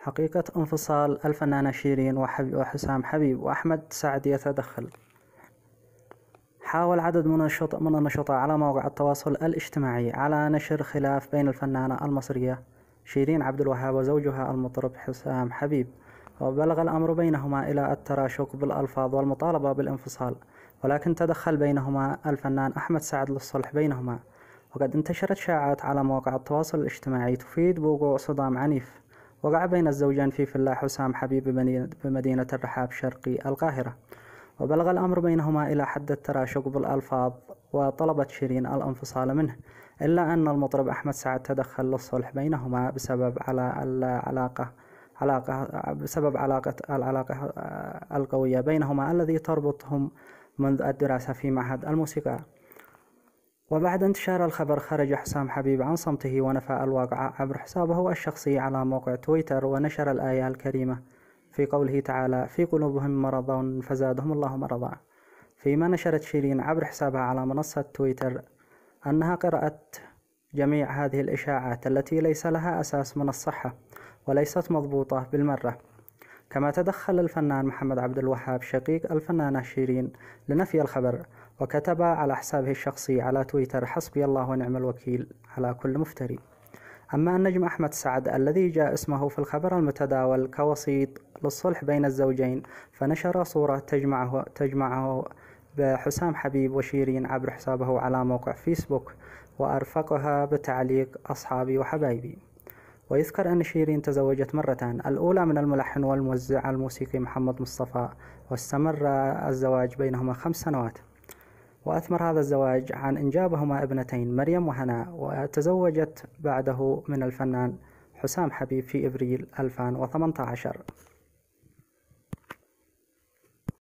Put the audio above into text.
حقيقة انفصال الفنانة شيرين وحسام حبيب وأحمد سعد يتدخل حاول عدد من النشطاء من النشطاء على مواقع التواصل الاجتماعي على نشر خلاف بين الفنانة المصرية شيرين عبد الوهاب وزوجها المطرب حسام حبيب وبلغ الأمر بينهما إلى التراشق بالألفاظ والمطالبة بالانفصال ولكن تدخل بينهما الفنان أحمد سعد للصلح بينهما وقد انتشرت شائعات على مواقع التواصل الاجتماعي تفيد بوقوع صدام عنيف وقع بين الزوجين في فلاح حسام حبيب بمدينة الرحاب شرقي القاهرة وبلغ الأمر بينهما إلى حد التراشق بالألفاظ وطلبت شيرين الانفصال منه إلا أن المطرب أحمد سعد تدخل للصلح بينهما بسبب على العلاقة علاقة بسبب علاقة العلاقة آه، القوية بينهما الذي تربطهم منذ الدراسة في معهد الموسيقى وبعد انتشار الخبر خرج حسام حبيب عن صمته ونفى الواقعة عبر حسابه الشخصي على موقع تويتر ونشر الآية الكريمة في قوله تعالى في قلوبهم مرض فزادهم الله مرضا فيما نشرت شيرين عبر حسابها على منصة تويتر أنها قرأت جميع هذه الإشاعات التي ليس لها أساس من الصحة وليست مضبوطة بالمرة كما تدخل الفنان محمد عبد الوهاب شقيق الفنانة شيرين لنفي الخبر وكتب على حسابه الشخصي على تويتر حسبي الله ونعم الوكيل على كل مفتري أما النجم أحمد سعد الذي جاء اسمه في الخبر المتداول كوسيط للصلح بين الزوجين فنشر صورة تجمعه, تجمعه بحسام حبيب وشيرين عبر حسابه على موقع فيسبوك وأرفقها بتعليق أصحابي وحبايبي ويذكر أن شيرين تزوجت مرتان الأولى من الملحن والموزع الموسيقي محمد مصطفى واستمر الزواج بينهما خمس سنوات وأثمر هذا الزواج عن إنجابهما ابنتين مريم وهناء وتزوجت بعده من الفنان حسام حبيب في إبريل 2018